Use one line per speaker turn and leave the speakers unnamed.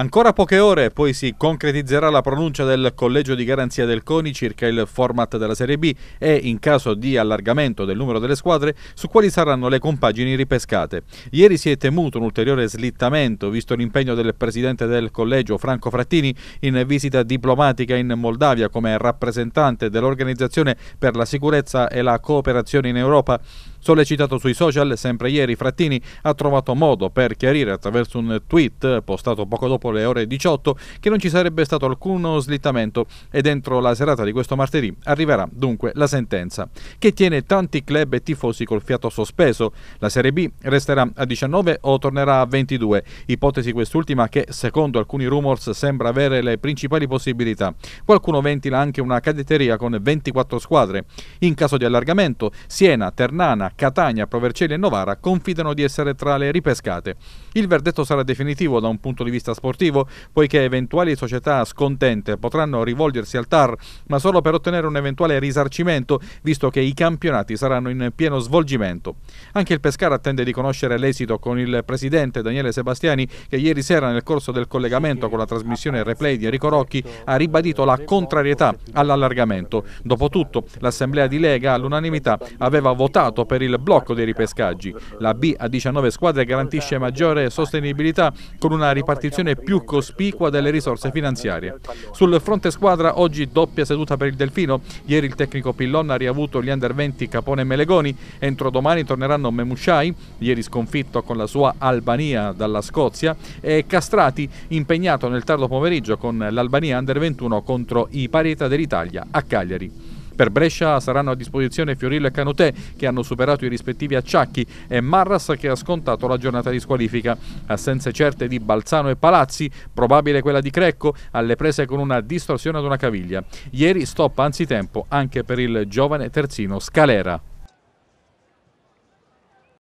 Ancora poche ore poi si concretizzerà la pronuncia del Collegio di Garanzia del CONI circa il format della Serie B e, in caso di allargamento del numero delle squadre, su quali saranno le compagini ripescate. Ieri si è temuto un ulteriore slittamento, visto l'impegno del Presidente del Collegio, Franco Frattini, in visita diplomatica in Moldavia come rappresentante dell'Organizzazione per la Sicurezza e la Cooperazione in Europa. Sollecitato sui social, sempre ieri Frattini ha trovato modo per chiarire attraverso un tweet postato poco dopo le ore 18 che non ci sarebbe stato alcuno slittamento e dentro la serata di questo martedì arriverà dunque la sentenza, che tiene tanti club e tifosi col fiato sospeso. La Serie B resterà a 19 o tornerà a 22, ipotesi quest'ultima che, secondo alcuni rumors, sembra avere le principali possibilità. Qualcuno ventila anche una cadetteria con 24 squadre. In caso di allargamento, Siena, Ternana, Catania, Provercelli e Novara confidano di essere tra le ripescate. Il verdetto sarà definitivo da un punto di vista sportivo sportivo, poiché eventuali società scontente potranno rivolgersi al TAR, ma solo per ottenere un eventuale risarcimento, visto che i campionati saranno in pieno svolgimento. Anche il Pescara attende di conoscere l'esito con il presidente Daniele Sebastiani, che ieri sera nel corso del collegamento con la trasmissione replay di Enrico Rocchi ha ribadito la contrarietà all'allargamento. Dopotutto, l'Assemblea di Lega all'unanimità aveva votato per il blocco dei ripescaggi. La B a 19 squadre garantisce maggiore sostenibilità con una ripartizione più cospicua delle risorse finanziarie. Sul fronte squadra oggi doppia seduta per il Delfino, ieri il tecnico Pillon ha riavuto gli under 20 Capone e Melegoni, entro domani torneranno Memushai, ieri sconfitto con la sua Albania dalla Scozia, e Castrati impegnato nel tardo pomeriggio con l'Albania under 21 contro i Parieta dell'Italia a Cagliari. Per Brescia saranno a disposizione Fiorillo e Canutè che hanno superato i rispettivi acciacchi e Marras che ha scontato la giornata di squalifica. Assenze certe di Balzano e Palazzi, probabile quella di Crecco, alle prese con una distorsione ad una caviglia. Ieri stop anzitempo anche per il giovane terzino Scalera.